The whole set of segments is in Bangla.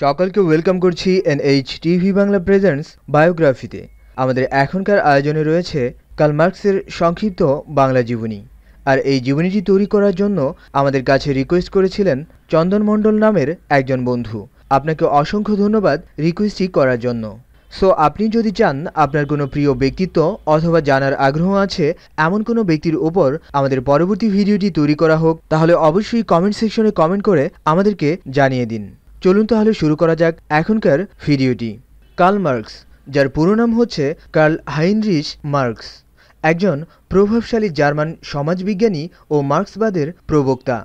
সকলকে ওয়েলকাম করছি N H TV Bangla presents বায়োগ্রাফিতে আমাদের এখনকার আয়োজনে রয়েছে কাল মার্কসের সংক্ষিপ্ত বাংলা জীবনী আর এই জীবনীটি তৈরি করার জন্য আমাদের কাছে রিকোয়েস্ট করেছিলেন চন্দন মণ্ডল নামের একজন বন্ধু আপনাকে অসংখ্য ধন্যবাদ রিকোয়েস্টটি করার জন্য সো আপনি যদি চান আপনার কোনো প্রিয় ব্যক্তিত্ব অথবা জানার আগ্রহ আছে এমন কোনো ব্যক্তির ওপর আমাদের পরবর্তী ভিডিওটি তৈরি করা হোক তাহলে অবশ্যই কমেন্ট সেকশনে কমেন্ট করে আমাদেরকে জানিয়ে দিন চলুন তাহলে শুরু করা যাক এখনকার ভিডিওটি কার্ল মার্কস যার পুরো নাম হচ্ছে কার্ল হাইনরিচ মার্কস একজন প্রভাবশালী জার্মান সমাজবিজ্ঞানী ও মার্কসবাদের প্রবক্তা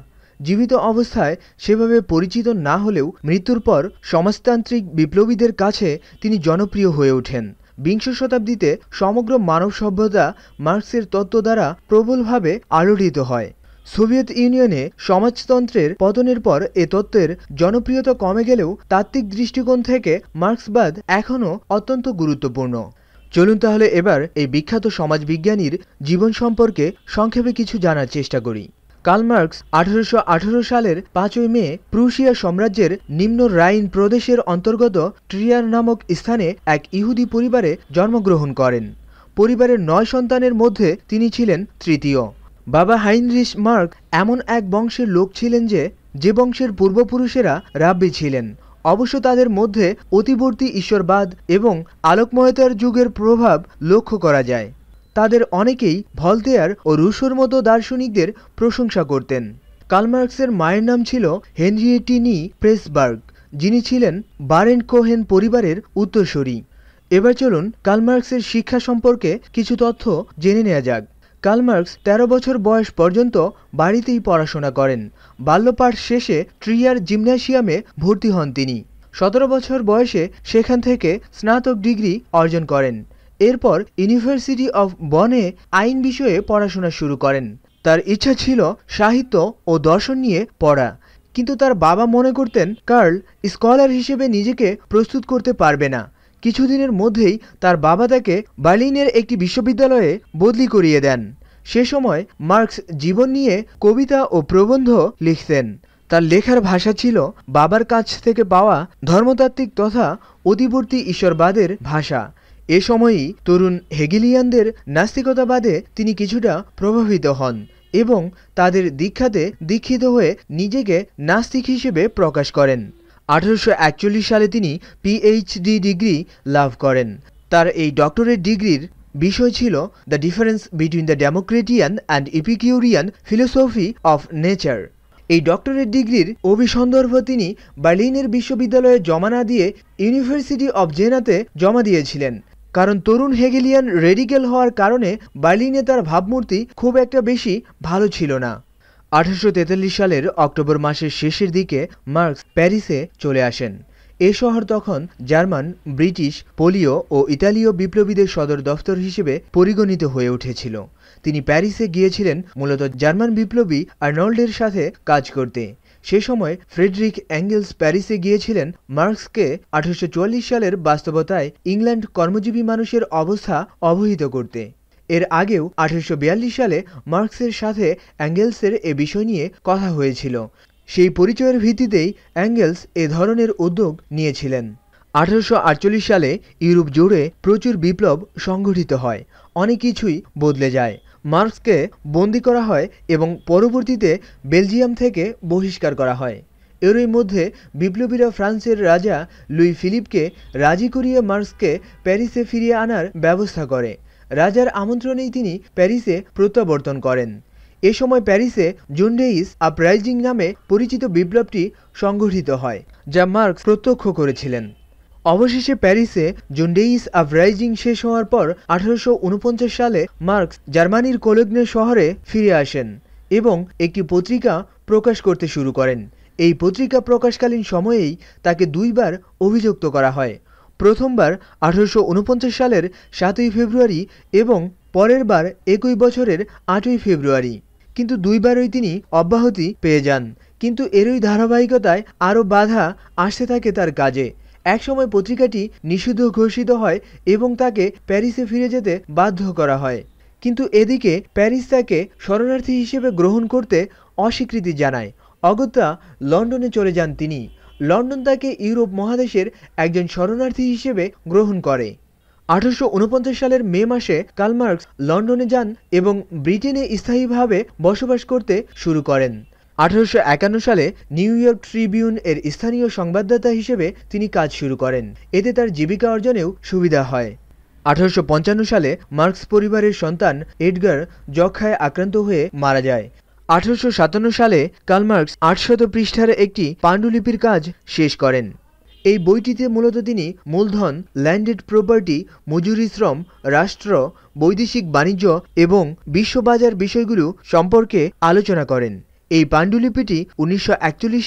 জীবিত অবস্থায় সেভাবে পরিচিত না হলেও মৃত্যুর পর সমাজতান্ত্রিক বিপ্লবীদের কাছে তিনি জনপ্রিয় হয়ে ওঠেন বিংশ শতাব্দীতে সমগ্র মানব সভ্যতা মার্কসের তত্ত্ব দ্বারা প্রবলভাবে আলোড়িত হয় সোভিয়েত ইউনিয়নে সমাজতন্ত্রের পতনের পর এ তত্ত্বের জনপ্রিয়তা কমে গেলেও তাত্ত্বিক দৃষ্টিকোণ থেকে মার্ক্সবাদ এখনও অত্যন্ত গুরুত্বপূর্ণ চলুন তাহলে এবার এই বিখ্যাত সমাজবিজ্ঞানীর জীবন সম্পর্কে সংক্ষেপে কিছু জানার চেষ্টা করি কার্ল মার্কস আঠারোশো সালের পাঁচই মে প্রুশিয়া সাম্রাজ্যের নিম্ন রাইন প্রদেশের অন্তর্গত ট্রিয়ার নামক স্থানে এক ইহুদি পরিবারে জন্মগ্রহণ করেন পরিবারের নয় সন্তানের মধ্যে তিনি ছিলেন তৃতীয় বাবা হাইনরিশ মার্ক এমন এক বংশের লোক ছিলেন যে যে বংশের পূর্বপুরুষেরা রাব্বি ছিলেন অবশ্য তাদের মধ্যে অতিবর্তী ঈশ্বরবাদ এবং আলোকময়তার যুগের প্রভাব লক্ষ্য করা যায় তাদের অনেকেই ভলতেয়ার ও রুশোর মতো দার্শনিকদের প্রশংসা করতেন কালমার্কসের মায়ের নাম ছিল হেনরিয়েটিনি প্রেসবার্গ যিনি ছিলেন বারেন কোহেন পরিবারের উত্তরসূরি এবার চলুন কালমার্কসের শিক্ষা সম্পর্কে কিছু তথ্য জেনে নেওয়া যাক কার্ল মার্কস ১৩ বছর বয়স পর্যন্ত বাড়িতেই পড়াশোনা করেন বাল্যপাঠ শেষে ট্রিয়ার জিমন্যাসিয়ামে ভর্তি হন তিনি ১৭ বছর বয়সে সেখান থেকে স্নাতক ডিগ্রি অর্জন করেন এরপর ইউনিভার্সিটি অব বনে আইন বিষয়ে পড়াশোনা শুরু করেন তার ইচ্ছা ছিল সাহিত্য ও দর্শন নিয়ে পড়া কিন্তু তার বাবা মনে করতেন কার্ল স্কলার হিসেবে নিজেকে প্রস্তুত করতে পারবে না কিছুদিনের মধ্যেই তার বাবা তাকে বার্লিনের একটি বিশ্ববিদ্যালয়ে বদলি করিয়ে দেন সে সময় মার্কস জীবন নিয়ে কবিতা ও প্রবন্ধ লিখতেন তার লেখার ভাষা ছিল বাবার কাছ থেকে পাওয়া ধর্মতাত্ত্বিক তথা অতিবর্তী ঈশ্বরবাদের ভাষা এ সময়ই তরুণ হেগিলিয়ানদের নাস্তিকতাবাদে তিনি কিছুটা প্রভাবিত হন এবং তাদের দীক্ষাতে দীক্ষিত হয়ে নিজেকে নাস্তিক হিসেবে প্রকাশ করেন আঠারোশো সালে তিনি পিএইচডি ডিগ্রি লাভ করেন তার এই ডক্টরেট ডিগ্রির বিষয় ছিল the difference between the Democritean and Epicurean philosophy of nature এই ডক্টরেট ডিগ্রির অভিসন্দর্ভ তিনি বার্লিনের বিশ্ববিদ্যালয়ে জমা না দিয়ে ইউনিভার্সিটি অব জেনাতে জমা দিয়েছিলেন কারণ তরুণ হেগেলিয়ান রেডিক্যাল হওয়ার কারণে বার্লিনে তার ভাবমূর্তি খুব একটা বেশি ভালো ছিল না আঠারোশো সালের অক্টোবর মাসের শেষের দিকে মার্কস প্যারিসে চলে আসেন এ শহর তখন জার্মান ব্রিটিশ পোলীয় ও ইতালীয় বিপ্লবীদের সদর দফতর হিসেবে পরিগণিত হয়ে উঠেছিল তিনি প্যারিসে গিয়েছিলেন মূলত জার্মান বিপ্লবী আর্নল্ডের সাথে কাজ করতে সে সময় ফ্রেডরিক অ্যাঙ্গেলস প্যারিসে গিয়েছিলেন মার্কসকে আঠারোশো সালের বাস্তবতায় ইংল্যান্ড কর্মজীবী মানুষের অবস্থা অবহিত করতে এর আগেও ১৮৪২ সালে মার্কসের সাথে অ্যাঙ্গেলসের এ বিষয় নিয়ে কথা হয়েছিল সেই পরিচয়ের ভিত্তিতেই এঙ্গেলস এ ধরনের উদ্যোগ নিয়েছিলেন ১৮৪৮ সালে ইউরোপ জুড়ে প্রচুর বিপ্লব সংঘটিত হয় অনেক কিছুই বদলে যায় মার্কসকে বন্দী করা হয় এবং পরবর্তীতে বেলজিয়াম থেকে বহিষ্কার করা হয় এরই মধ্যে বিপ্লবীরা ফ্রান্সের রাজা লুই ফিলিপকে রাজি করিয়ে মার্কসকে প্যারিসে ফিরিয়ে আনার ব্যবস্থা করে রাজার আমন্ত্রণেই তিনি প্যারিসে প্রত্যাবর্তন করেন এ সময় প্যারিসে জুন্ডেইস আপরাইজিং নামে পরিচিত বিপ্লবটি সংঘটিত হয় যা মার্কস প্রত্যক্ষ করেছিলেন অবশেষে প্যারিসে জুন্ডেইস আপরাইজিং শেষ হওয়ার পর আঠারোশো সালে মার্কস জার্মানির কোলগ্নে শহরে ফিরে আসেন এবং একটি পত্রিকা প্রকাশ করতে শুরু করেন এই পত্রিকা প্রকাশকালীন সময়েই তাকে দুইবার অভিযুক্ত করা হয় প্রথমবার আঠারোশো সালের সাতই ফেব্রুয়ারি এবং পরের বার একই বছরের আটই ফেব্রুয়ারি কিন্তু দুইবারই তিনি অব্যাহতি পেয়ে যান কিন্তু এরই ধারাবাহিকতায় আরও বাধা আসতে থাকে তার কাজে একসময় পত্রিকাটি নিষিদ্ধ ঘোষিত হয় এবং তাকে প্যারিসে ফিরে যেতে বাধ্য করা হয় কিন্তু এদিকে প্যারিস তাকে শরণার্থী হিসেবে গ্রহণ করতে অস্বীকৃতি জানায় অগত্যা লন্ডনে চলে যান তিনি লন্ডন তাকে ইউরোপ মহাদেশের একজন শরণার্থী হিসেবে গ্রহণ করে ১৮৪৯ সালের মে মাসে কার্ল মার্কস লন্ডনে যান এবং ব্রিটেনে স্থায়ীভাবে বসবাস করতে শুরু করেন ১৮৫১ সালে নিউ ইয়র্ক ট্রিবিউন এর স্থানীয় সংবাদদাতা হিসেবে তিনি কাজ শুরু করেন এতে তার জীবিকা অর্জনেও সুবিধা হয় ১৮৫৫ সালে মার্কস পরিবারের সন্তান এডগার যক্ষায় আক্রান্ত হয়ে মারা যায় আঠারোশো সালে কালমার্কস আটশত পৃষ্ঠার একটি পাণ্ডুলিপির কাজ শেষ করেন এই বইটিতে মূলত তিনি মূলধন ল্যান্ডেড প্রপার্টি মজুরি শ্রম রাষ্ট্র বৈদেশিক বাণিজ্য এবং বিশ্ববাজার বিষয়গুলো সম্পর্কে আলোচনা করেন এই পাণ্ডুলিপিটি উনিশশো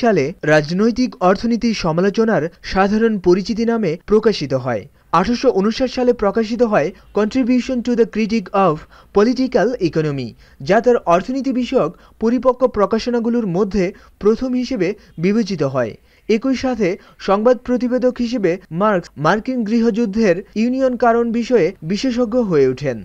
সালে রাজনৈতিক অর্থনীতির সমালোচনার সাধারণ পরিচিতি নামে প্রকাশিত হয় আঠারোশো সালে প্রকাশিত হয় contribution to the critique of political economy যা তার অর্থনীতি বিষয়ক পরিপক্ক প্রকাশনাগুলোর মধ্যে প্রথম হিসেবে বিবেচিত হয় একই সাথে সংবাদ প্রতিবেদক হিসেবে মার্কস মার্কিন গৃহযুদ্ধের ইউনিয়ন কারণ বিষয়ে বিশেষজ্ঞ হয়ে ওঠেন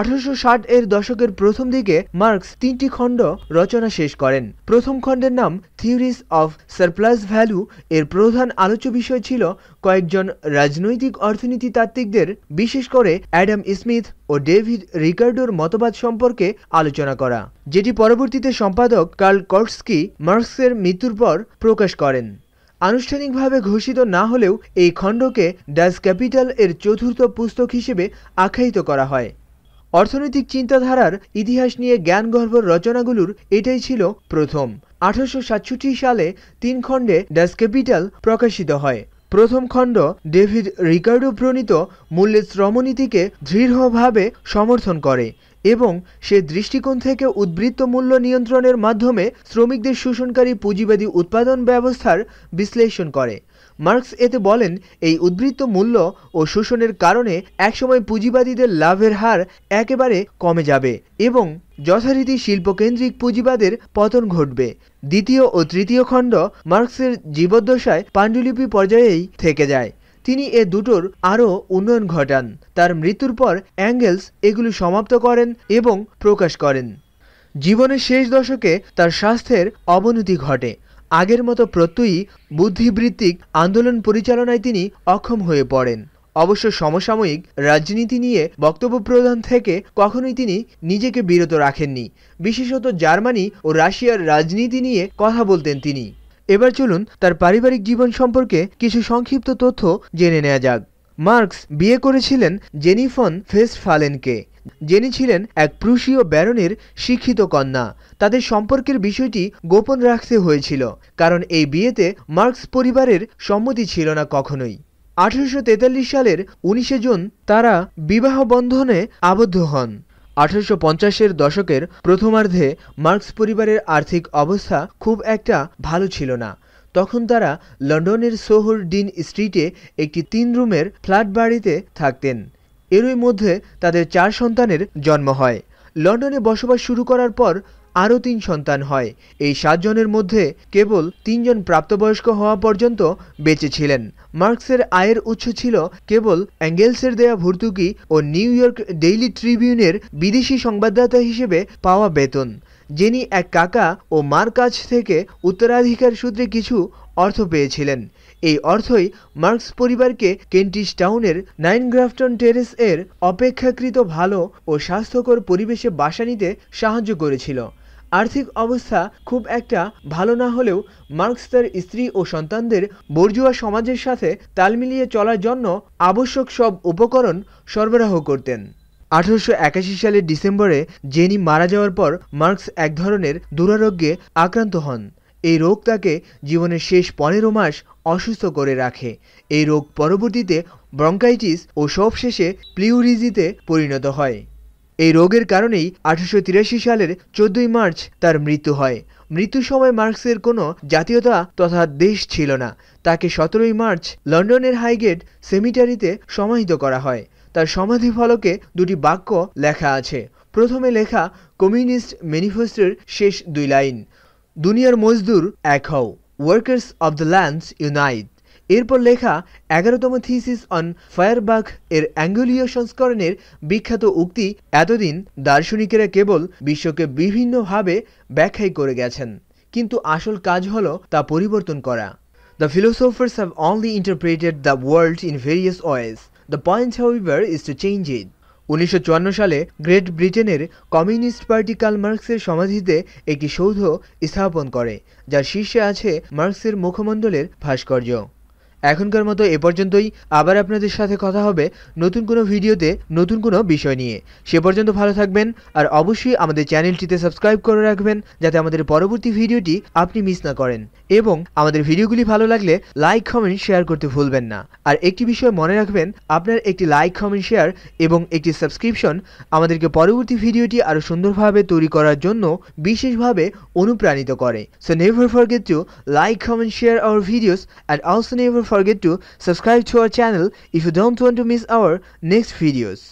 আঠারোশো এর দশকের প্রথম দিকে মার্কস তিনটি খণ্ড রচনা শেষ করেন প্রথম খণ্ডের নাম থিওরিস অফ সারপ্লাস ভ্যালু এর প্রধান আলোচ্য বিষয় ছিল কয়েকজন রাজনৈতিক অর্থনীতি তাত্ত্বিকদের বিশেষ করে অ্যাডাম স্মিথ ও ডেভিড রিকার্ডোর মতবাদ সম্পর্কে আলোচনা করা যেটি পরবর্তীতে সম্পাদক কার্ল কর্টস্কি মার্কসের মৃত্যুর পর প্রকাশ করেন আনুষ্ঠানিকভাবে ঘোষিত না হলেও এই খণ্ডকে ড্যাস ক্যাপিটাল এর চতুর্থ পুস্তক হিসেবে আখ্যায়িত করা হয় অর্থনৈতিক চিন্তাধারার ইতিহাস নিয়ে জ্ঞানগর্ভ রচনাগুলোর এটাই ছিল প্রথম ১৮৬৭ সালে তিন খণ্ডে ড্যাস ক্যাপিটাল প্রকাশিত হয় প্রথম খণ্ড ডেভিড রিকার্ডো প্রণীত মূল্যের শ্রমনীতিকে দৃঢ়ভাবে সমর্থন করে এবং সে দৃষ্টিকোণ থেকে উদ্বৃত্ত মূল্য নিয়ন্ত্রণের মাধ্যমে শ্রমিকদের শোষণকারী পুঁজিবাদী উৎপাদন ব্যবস্থার বিশ্লেষণ করে মার্কস এতে বলেন এই উদ্বৃত্ত মূল্য ও শোষণের কারণে একসময় পুঁজিবাদীদের লাভের হার একেবারে কমে যাবে এবং যথারীতি শিল্পকেন্দ্রিক পুঁজিবাদের পতন ঘটবে দ্বিতীয় ও তৃতীয় খণ্ড মার্কসের জীবদ্দশায় পাণ্ডুলিপি পর্যায়েই থেকে যায় তিনি এ দুটোর আরও উন্নয়ন ঘটান তার মৃত্যুর পর অ্যাঙ্গেলস এগুলো সমাপ্ত করেন এবং প্রকাশ করেন জীবনের শেষ দশকে তার স্বাস্থ্যের অবনতি ঘটে আগের মতো প্রত্যয়ী বুদ্ধিবৃত্তিক আন্দোলন পরিচালনায় তিনি অক্ষম হয়ে পড়েন অবশ্য সমসাময়িক রাজনীতি নিয়ে বক্তব্য প্রদান থেকে কখনোই তিনি নিজেকে বিরত রাখেননি বিশেষত জার্মানি ও রাশিয়ার রাজনীতি নিয়ে কথা বলতেন তিনি এবার চলুন তার পারিবারিক জীবন সম্পর্কে কিছু সংক্ষিপ্ত তথ্য জেনে নেওয়া যাক মার্কস বিয়ে করেছিলেন জেনিফন ফেস ফালেনকে যিনি ছিলেন এক প্রুশীয় ব্যারনের শিক্ষিত কন্যা তাদের সম্পর্কের বিষয়টি গোপন রাখতে হয়েছিল কারণ এই বিয়েতে মার্কস পরিবারের সম্মতি ছিল না কখনোই ১৮৪৩ সালের ১৯ জুন তারা বিবাহ বন্ধনে আবদ্ধ হন আঠারোশো এর দশকের প্রথমার্ধে মার্কস পরিবারের আর্থিক অবস্থা খুব একটা ভালো ছিল না তখন তারা লন্ডনের সোহর ডিন স্ট্রিটে একটি তিন রুমের ফ্ল্যাট বাড়িতে থাকতেন এরই মধ্যে তাদের চার সন্তানের জন্ম হয় লন্ডনে বসবাস শুরু করার পর আরও তিন সন্তান হয় এই সাতজনের মধ্যে কেবল তিনজন প্রাপ্তবয়স্ক হওয়া পর্যন্ত বেঁচে ছিলেন মার্কসের আয়ের উৎস ছিল কেবল অ্যাঙ্গেলসের দেয়া ভর্তুকি ও নিউ ইয়র্ক ডেইলি ট্রিবিউনের বিদেশি সংবাদদাতা হিসেবে পাওয়া বেতন যিনি এক কাকা ও মার কাছ থেকে উত্তরাধিকার সূত্রে কিছু অর্থ পেয়েছিলেন এই অর্থই মার্কস পরিবারকে কেন্টিস টাউনের নাইন গ্রাফটন টেরেস এর অপেক্ষাকৃত ভালো ও স্বাস্থ্যকর পরিবেশে বাসা নিতে সাহায্য করেছিল আর্থিক অবস্থা খুব একটা ভালো না হলেও মার্কস তার স্ত্রী ও সন্তানদের বর্জুয়া সমাজের সাথে তাল মিলিয়ে চলার জন্য আবশ্যক সব উপকরণ সরবরাহ করতেন আঠারোশো সালের ডিসেম্বরে জেনি মারা যাওয়ার পর মার্কস এক ধরনের দুরারোগ্যে আক্রান্ত হন এই রোগ তাকে জীবনের শেষ ১৫ মাস অসুস্থ করে রাখে এই রোগ পরবর্তীতে ব্রঙ্কাইটিস ও সবশেষে প্লিউরিজিতে পরিণত হয় এই রোগের কারণেই ১৮৮৩ সালের ১৪ মার্চ তার মৃত্যু হয় মৃত্যুর সময় মার্কসের কোনো জাতীয়তা তথা দেশ ছিল না তাকে ১৭ মার্চ লন্ডনের হাইগেট সেমিটারিতে সমাহিত করা হয় তার সমাধি ফলকে দুটি বাক্য লেখা আছে প্রথমে লেখা কমিউনিস্ট ম্যানিফেস্টোর শেষ দুই লাইন দুনিয়ার মজদুর এক হও workers of the lands unite এরপর লেখা এগারোতম থিসিস অন ফায়ারবাগ এর অ্যাঙ্গুলীয় সংস্করণের বিখ্যাত উক্তি এতদিন দার্শনিকেরা কেবল বিশ্বকে বিভিন্নভাবে ব্যাখ্যাই করে গেছেন কিন্তু আসল কাজ হল তা পরিবর্তন করা the philosophers have only interpreted the world in various ways the point however is to change it উনিশশো সালে গ্রেট ব্রিটেনের কমিউনিস্ট পার্টি কার্ল মার্কসের সমাধিতে একটি সৌধ স্থাপন করে যার শীর্ষে আছে মার্কসের মুখমণ্ডলের ভাস্কর্য এখনকার মতো এ পর্যন্তই আবার আপনাদের সাথে কথা হবে নতুন কোনো ভিডিওতে নতুন কোনো বিষয় নিয়ে সে পর্যন্ত ভালো থাকবেন আর অবশ্যই আমাদের চ্যানেলটিতে সাবস্ক্রাইব করে রাখবেন যাতে আমাদের পরবর্তী ভিডিওটি আপনি মিস না করেন এবং আমাদের ভিডিওগুলি ভালো লাগলে লাইক কমেন্ট শেয়ার করতে ভুলবেন না আর একটি বিষয় মনে রাখবেন আপনার একটি লাইক কমেন্ট শেয়ার এবং একটি সাবস্ক্রিপশন আমাদেরকে পরবর্তী ভিডিওটি আরও সুন্দরভাবে তৈরি করার জন্য বিশেষভাবে অনুপ্রাণিত করে so never get to like comment share our videos and also never forget to subscribe to our channel if you don't want to miss our next videos.